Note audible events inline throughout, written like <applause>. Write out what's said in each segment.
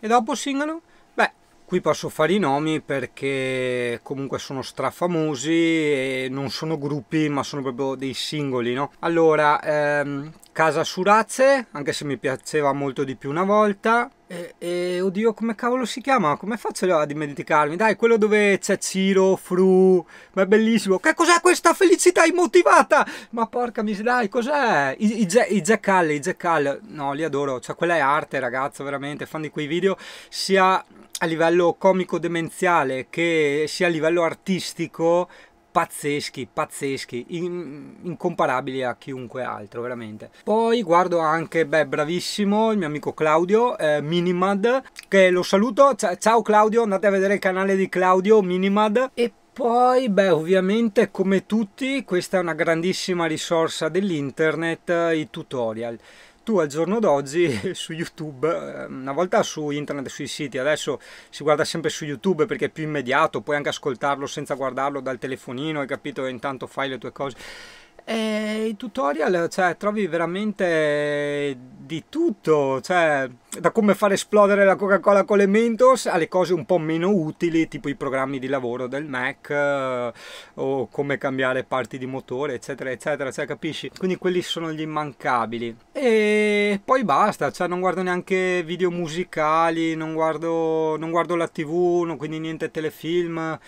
e dopo singano? Beh, qui posso fare i nomi perché comunque sono strafamosi e non sono gruppi ma sono proprio dei singoli, no? Allora, ehm, Casa Surazze, anche se mi piaceva molto di più una volta, e, e, oddio, come cavolo si chiama? Come faccio a dimenticarmi? Dai, quello dove c'è Ciro, Fru, ma è bellissimo. Che cos'è questa felicità immotivata? Ma porca miseria, dai, cos'è? I, i, i Jack Hall, i Jack Hall, no, li adoro. Cioè, quella è arte, ragazzo, veramente. Fan di quei video sia a livello comico demenziale che sia a livello artistico pazzeschi, pazzeschi, in, incomparabili a chiunque altro, veramente. Poi guardo anche, beh, bravissimo, il mio amico Claudio, eh, Minimad, che lo saluto. C ciao Claudio, andate a vedere il canale di Claudio, Minimad. E poi, beh, ovviamente come tutti, questa è una grandissima risorsa dell'internet, eh, i tutorial tu al giorno d'oggi <laughs> su YouTube, ehm, una volta su internet, sui siti, adesso si guarda sempre su YouTube perché è più immediato, puoi anche ascoltarlo senza guardarlo dal telefonino, hai capito? E intanto fai le tue cose e eh, I tutorial, cioè, trovi veramente di tutto, cioè, da come far esplodere la Coca-Cola con le Mentos alle cose un po' meno utili, tipo i programmi di lavoro del Mac eh, o come cambiare parti di motore, eccetera, eccetera, cioè, capisci? Quindi quelli sono gli immancabili. E poi basta, cioè, non guardo neanche video musicali, non guardo, non guardo la TV, quindi niente telefilm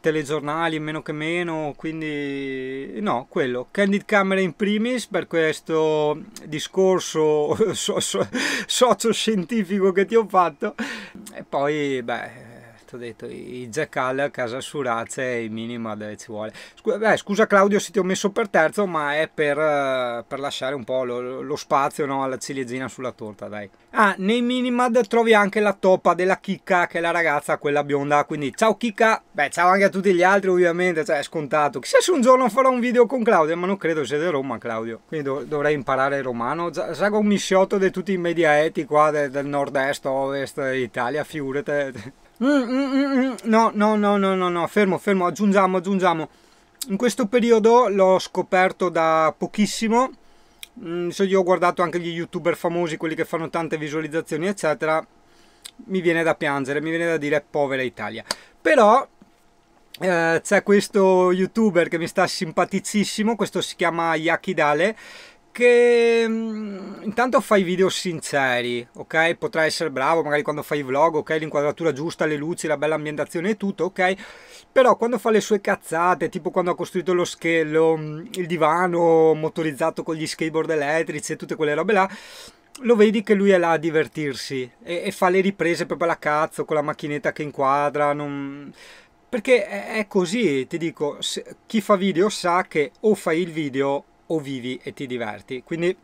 telegiornali meno che meno quindi no quello candid camera in primis per questo discorso <laughs> so, so, socio scientifico che ti ho fatto e poi beh ti ho detto, i jackal a casa su Surazze e i minima ci vuole. Scusa, beh, scusa, Claudio se ti ho messo per terzo, ma è per, eh, per lasciare un po' lo, lo spazio no, alla ciliegina sulla torta, dai. Ah, nei Minimad trovi anche la toppa della Chicca, che è la ragazza, quella bionda, quindi ciao Chicca! Beh, ciao anche a tutti gli altri, ovviamente, cioè è scontato. Chissà se un giorno farò un video con Claudio, ma non credo, siete Roma, Claudio. Quindi dov dovrei imparare il romano. Già, sago un misciotto di tutti i mediaeti qua ah, de del nord-est, ovest, Italia, figurate. Mm, mm, mm, mm, no, no, no, no, no, no, fermo, fermo, aggiungiamo, aggiungiamo. In questo periodo l'ho scoperto da pochissimo. Mm, Se io ho guardato anche gli youtuber famosi, quelli che fanno tante visualizzazioni, eccetera, mi viene da piangere, mi viene da dire povera Italia. Però eh, c'è questo youtuber che mi sta simpaticissimo, questo si chiama Yakidale, che mm, intanto fai video sinceri, ok? Potrai essere bravo magari quando fai vlog, ok? L'inquadratura giusta, le luci, la bella ambientazione e tutto, ok? Però quando fa le sue cazzate, tipo quando ha costruito lo schello, mm, il divano motorizzato con gli skateboard elettrici e tutte quelle robe là, lo vedi che lui è là a divertirsi e, e fa le riprese proprio alla cazzo con la macchinetta che inquadra, non... Perché è così, ti dico, chi fa video sa che o fai il video o vivi e ti diverti. Quindi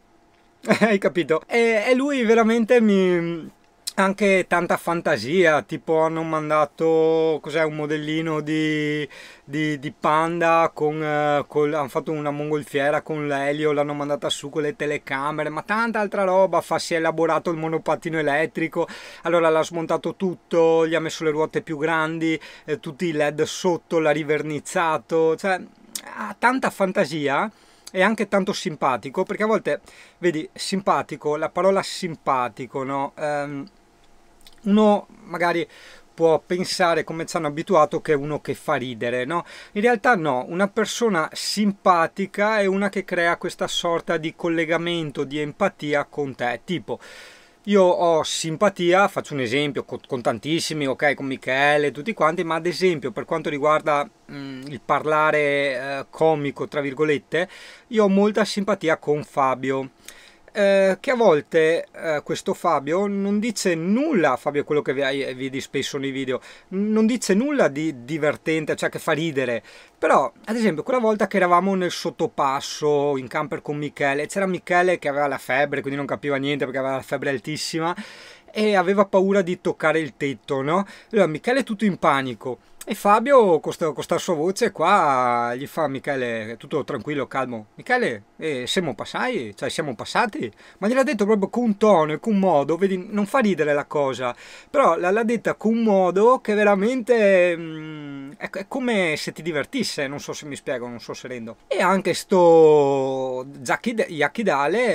<laughs> hai capito? E, e lui veramente mi anche tanta fantasia, tipo hanno mandato cos'è, un modellino di, di, di panda, con, eh, hanno fatto una mongolfiera con l'elio, l'hanno mandata su con le telecamere, ma tanta altra roba, fa, si è elaborato il monopattino elettrico, allora l'ha smontato tutto, gli ha messo le ruote più grandi, eh, tutti i led sotto, l'ha rivernizzato, cioè ha tanta fantasia è anche tanto simpatico, perché a volte, vedi, simpatico, la parola simpatico, no? Um, uno magari può pensare, come ci hanno abituato, che è uno che fa ridere, no? In realtà no, una persona simpatica è una che crea questa sorta di collegamento, di empatia con te, tipo io ho simpatia, faccio un esempio con, tantissimi, ok, con Michele, e tutti quanti, ma ad esempio per quanto riguarda mh, mm, il parlare eh, comico, tra virgolette, io ho molta simpatia con Fabio. Eh, che a volte eh, questo Fabio non dice nulla, Fabio quello che vi, vedi spesso nei video, non dice nulla di divertente, cioè che fa ridere, però ad esempio quella volta che eravamo nel sottopasso in camper con Michele, c'era Michele che aveva la febbre, quindi non capiva niente perché aveva la febbre altissima e aveva paura di toccare il tetto, no? Allora Michele è tutto in panico e Fabio, con questa sua voce qua, gli fa Michele, tutto tranquillo, calmo, Michele, eh, siamo passati, cioè siamo passati, ma gliel'ha detto proprio con un tono e con un modo, vedi, non fa ridere la cosa, però l'ha detta con un modo che veramente mh, mm, è, è, come se ti divertisse, non so se mi spiego, non so se rendo. E anche sto Yakidale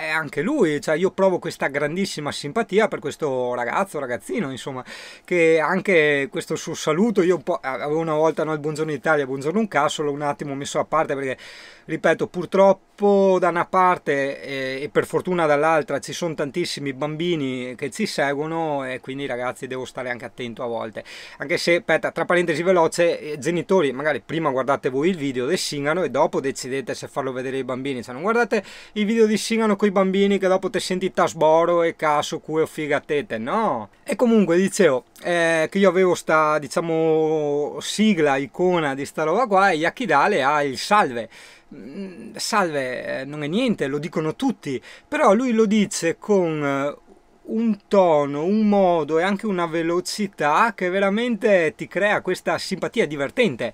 è anche lui, cioè io provo questa grandissima simpatia per questo ragazzo, ragazzino, insomma, che anche questo suo saluto io un po', avevo una volta no, il Buongiorno Italia, Buongiorno un cassolo, un attimo messo a parte perché, ripeto, purtroppo da una parte e, eh, e per fortuna dall'altra ci sono tantissimi bambini che ci seguono e quindi ragazzi devo stare anche attento a volte. Anche se, aspetta, tra parentesi veloce, eh, genitori, magari prima guardate voi il video del Singano e dopo decidete se farlo vedere ai bambini, cioè non guardate i video di Singano con i bambini che dopo te senti tasboro e casso, caso, cuo, tete, no? E comunque dicevo, eh, che io avevo sta diciamo sigla icona di sta roba qua e Yakidale ha il salve mm, salve eh, non è niente lo dicono tutti però lui lo dice con eh, un tono, un modo e anche una velocità che veramente ti crea questa simpatia divertente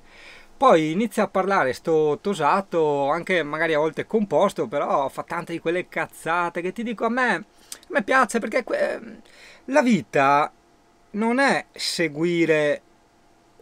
poi inizia a parlare sto tosato anche magari a volte composto però fa tante di quelle cazzate che ti dico a me, a me piace perché la vita non è seguire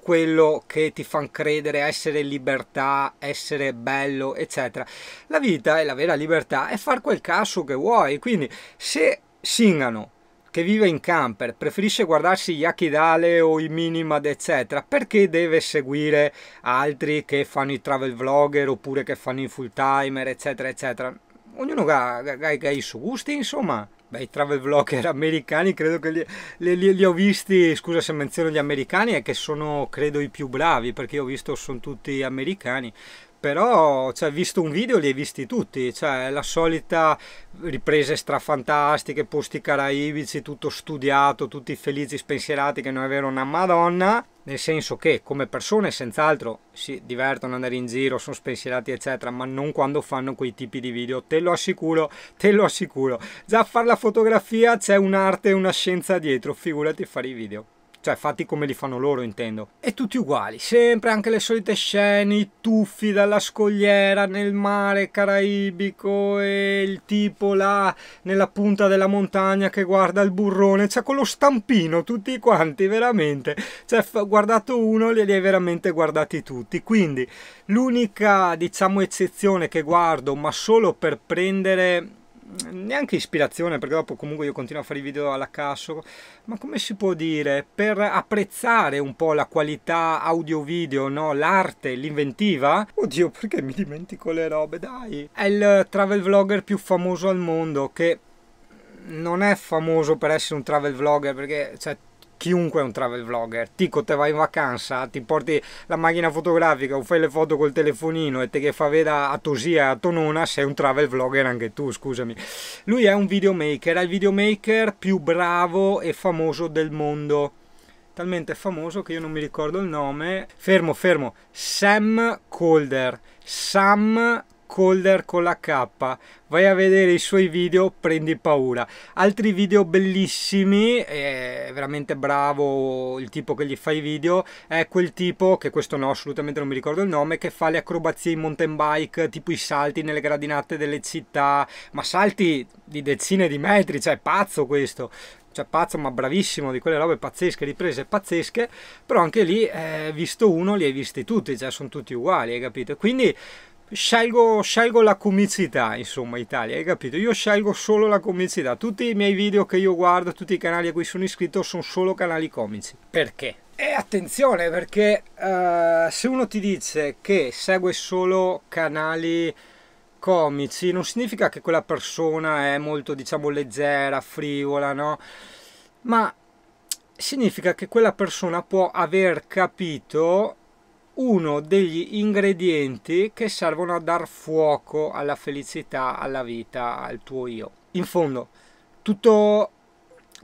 quello che ti fanno credere essere libertà, essere bello, eccetera. La vita e la vera libertà è far quel cazzo che vuoi. Quindi, se Singano, che vive in camper, preferisce guardarsi gli Akidale o i Minimad, eccetera, perché deve seguire altri che fanno i travel vlogger oppure che fanno i full timer, eccetera, eccetera? Ognuno ha i suoi gusti, insomma. Beh, i travel vlogger americani credo che li, li, li, ho visti, scusa se menziono gli americani, è che sono credo i più bravi perché io ho visto sono tutti americani, però cioè, visto un video li hai visti tutti, cioè la solita riprese strafantastiche, posti caraibici, tutto studiato, tutti felici, spensierati che non è vero una madonna, nel senso che come persone senz'altro si divertono ad andare in giro, sono spensierati eccetera, ma non quando fanno quei tipi di video, te lo assicuro, te lo assicuro. Già a fare la fotografia c'è un'arte e una scienza dietro, figurati a fare i video cioè fatti come li fanno loro intendo. E tutti uguali, sempre anche le solite scene, i tuffi dalla scogliera nel mare caraibico e il tipo là nella punta della montagna che guarda il burrone, cioè con lo stampino tutti quanti veramente, cioè guardato uno li hai veramente guardati tutti, quindi l'unica diciamo eccezione che guardo ma solo per prendere neanche ispirazione perché dopo comunque io continuo a fare i video alla casso ma come si può dire per apprezzare un po' la qualità audio video no l'arte l'inventiva oddio perché mi dimentico le robe dai è il travel vlogger più famoso al mondo che non è famoso per essere un travel vlogger perché cioè, chiunque è un travel vlogger. Tico, te vai in vacanza, ti porti la macchina fotografica o fai le foto col telefonino e te che fa vera a tosia a tonona, sei un travel vlogger anche tu, scusami. Lui è un videomaker, è il videomaker più bravo e famoso del mondo talmente famoso che io non mi ricordo il nome. Fermo, fermo. Sam Colder. Sam Colder con la K. Vai a vedere i suoi video, prendi paura. Altri video bellissimi, è eh, veramente bravo il tipo che gli fa i video, è quel tipo, che questo no, assolutamente non mi ricordo il nome, che fa le acrobazie in mountain bike, tipo i salti nelle gradinate delle città, ma salti di decine di metri, cioè è pazzo questo cioè pazzo ma bravissimo di quelle robe pazzesche riprese pazzesche però anche lì eh, visto uno li hai visti tutti cioè sono tutti uguali hai capito quindi Scelgo, scelgo, la comicità, insomma, Italia, hai capito? Io scelgo solo la comicità. Tutti i miei video che io guardo, tutti i canali a cui sono iscritto, sono solo canali comici. Perché? E attenzione, perché uh, se uno ti dice che segue solo canali comici, non significa che quella persona è molto, diciamo, leggera, frivola, no? Ma significa che quella persona può aver capito uno degli ingredienti che servono a dar fuoco alla felicità, alla vita, al tuo io. In fondo, tutto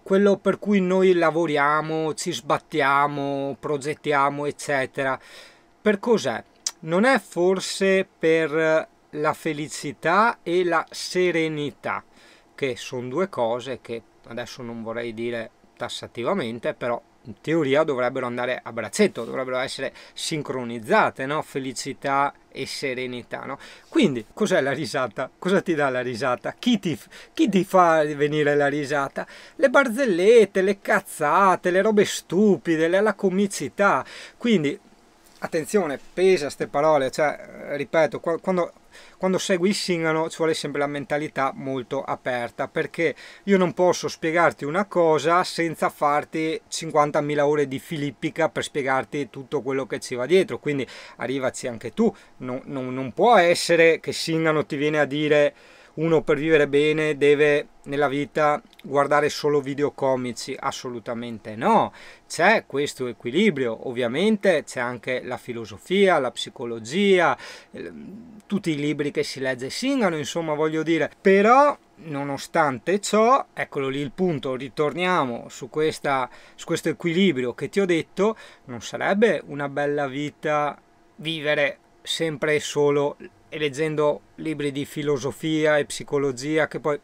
quello per cui noi lavoriamo, ci sbattiamo, progettiamo, eccetera, per cos'è? Non è forse per la felicità e la serenità, che sono due cose che adesso non vorrei dire tassativamente, però teoria dovrebbero andare a braccetto, dovrebbero essere sincronizzate, no? felicità e serenità. No? Quindi cos'è la risata? Cosa ti dà la risata? Chi ti, chi ti fa venire la risata? Le barzellette, le cazzate, le robe stupide, la comicità. Quindi attenzione, pesa queste parole, cioè, ripeto, quando, quando segui il singano ci vuole sempre la mentalità molto aperta, perché io non posso spiegarti una cosa senza farti 50.000 ore di filippica per spiegarti tutto quello che ci va dietro, quindi arrivaci anche tu, non, non, non può essere che singano ti viene a dire uno per vivere bene deve nella vita guardare solo video comici? Assolutamente no, c'è questo equilibrio, ovviamente c'è anche la filosofia, la psicologia, tutti i libri che si legge e singano, insomma voglio dire, però nonostante ciò, eccolo lì il punto, ritorniamo su, questa, su questo equilibrio che ti ho detto, non sarebbe una bella vita vivere sempre e solo e leggendo libri di filosofia e psicologia che poi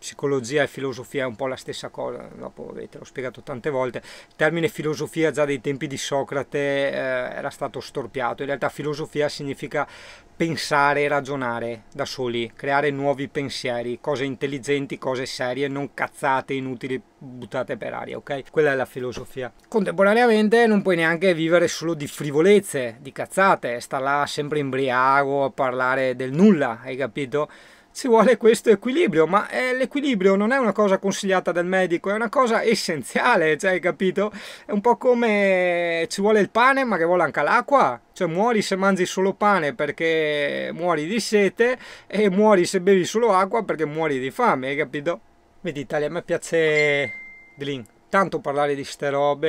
psicologia e filosofia è un po' la stessa cosa, dopo te l'ho spiegato tante volte, il termine filosofia già dei tempi di Socrate eh, era stato storpiato, in realtà filosofia significa pensare e ragionare da soli, creare nuovi pensieri, cose intelligenti, cose serie, non cazzate, inutili, buttate per aria, ok? Quella è la filosofia. Contemporaneamente non puoi neanche vivere solo di frivolezze, di cazzate, star là sempre imbriaco a parlare del nulla, hai capito? ci vuole questo equilibrio, ma eh, l'equilibrio non è una cosa consigliata dal medico, è una cosa essenziale, cioè, hai capito? È un po' come ci vuole il pane, ma che vuole anche l'acqua. Cioè, muori se mangi solo pane perché muori di sete e muori se bevi solo acqua perché muori di fame, hai capito? Vedi, Italia, a me piace Drink tanto parlare di ste robe,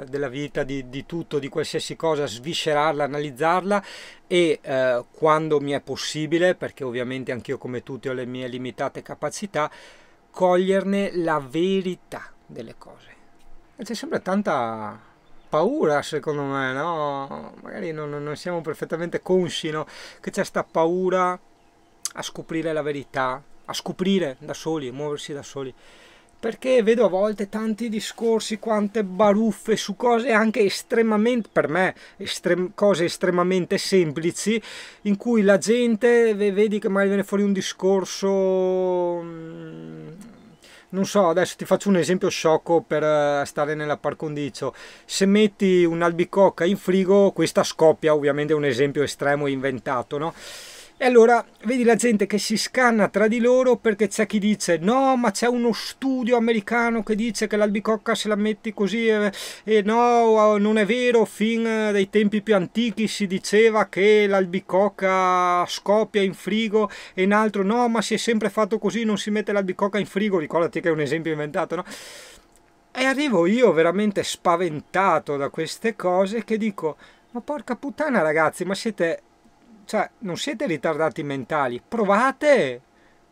eh, della vita, di, di, tutto, di qualsiasi cosa, sviscerarla, analizzarla e eh, quando mi è possibile, perché ovviamente anch'io come tutti ho le mie limitate capacità, coglierne la verità delle cose. c'è sempre tanta paura, secondo me, no? Magari non, non siamo perfettamente consci, no? Che c'è questa paura a scoprire la verità, a scoprire da soli, a muoversi da soli perché vedo a volte tanti discorsi, quante baruffe su cose anche estremamente, per me, estrem cose estremamente semplici, in cui la gente, vedi che magari viene fuori un discorso, mm, non so, adesso ti faccio un esempio sciocco per eh, stare nella par condicio, se metti un'albicocca in frigo, questa scoppia, ovviamente è un esempio estremo inventato, no? E allora vedi la gente che si scanna tra di loro perché c'è chi dice no ma c'è uno studio americano che dice che l'albicocca se la metti così e, eh, e eh, no oh, non è vero fin eh, dai tempi più antichi si diceva che l'albicocca scoppia in frigo e un altro no ma si è sempre fatto così non si mette l'albicocca in frigo ricordati che è un esempio inventato no? E arrivo io veramente spaventato da queste cose che dico ma porca puttana ragazzi ma siete cioè, non siete ritardati mentali, provate!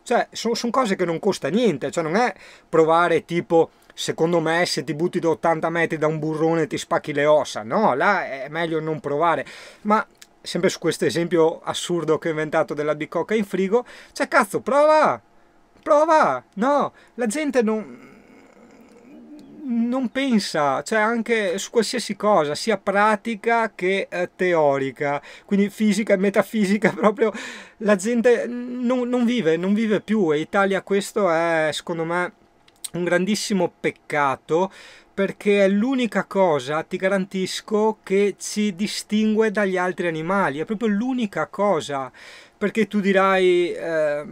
Cioè, sono son cose che non costa niente, cioè non è provare tipo, secondo me, se ti butti da 80 metri da un burrone ti spacchi le ossa, no, là è meglio non provare, ma sempre su questo esempio assurdo che ho inventato della bicocca in frigo, cioè cazzo, prova! Prova! No, la gente non non pensa, cioè anche su qualsiasi cosa, sia pratica che eh, teorica, quindi fisica e metafisica, <laughs> proprio la gente non, non vive, non vive più e Italia questo è secondo me un grandissimo peccato perché è l'unica cosa, ti garantisco, che ci distingue dagli altri animali, è proprio l'unica cosa, perché tu dirai... Eh,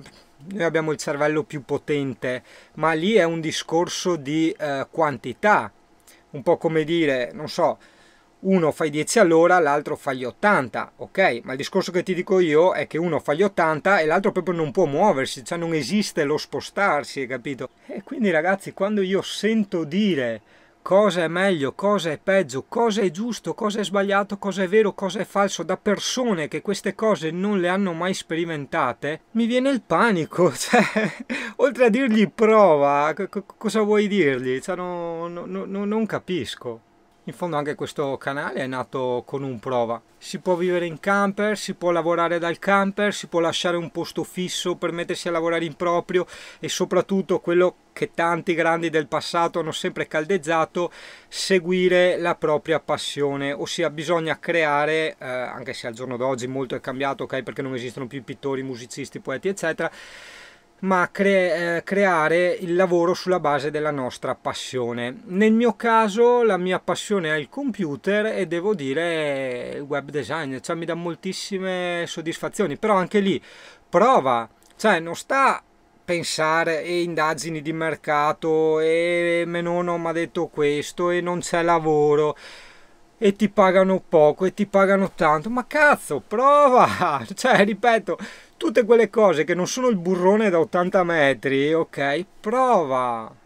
noi abbiamo il cervello più potente, ma lì è un discorso di eh, quantità, un po' come dire, non so, uno fa i 10 all'ora, l'altro fa gli 80, ok? Ma il discorso che ti dico io è che uno fa gli 80 e l'altro proprio non può muoversi, cioè non esiste lo spostarsi, capito? E quindi ragazzi, quando io sento dire cosa è meglio, cosa è peggio, cosa è giusto, cosa è sbagliato, cosa è vero, cosa è falso da persone che queste cose non le hanno mai sperimentate, mi viene il panico. <laughs> Cioè, oltre a dirgli prova, cosa vuoi dirgli? Cioè, no, no, no, non capisco. In fondo anche questo canale è nato con un prova. Si può vivere in camper, si può lavorare dal camper, si può lasciare un posto fisso per mettersi a lavorare in proprio e soprattutto quello che tanti grandi del passato hanno sempre caldeggiato, seguire la propria passione, ossia bisogna creare, eh, anche se al giorno d'oggi molto è cambiato, ok, perché non esistono più pittori, musicisti, poeti, eccetera, ma cre eh, creare il lavoro sulla base della nostra passione. Nel mio caso la mia passione è il computer e devo dire il eh, web design, cioè mi dà moltissime soddisfazioni, però anche lì prova, cioè non sta a pensare e eh, indagini di mercato e Menono mi ha detto questo e non c'è lavoro e ti pagano poco e ti pagano tanto ma cazzo prova <laughs> cioè ripeto tutte quelle cose che non sono il burrone da 80 metri, ok? Prova!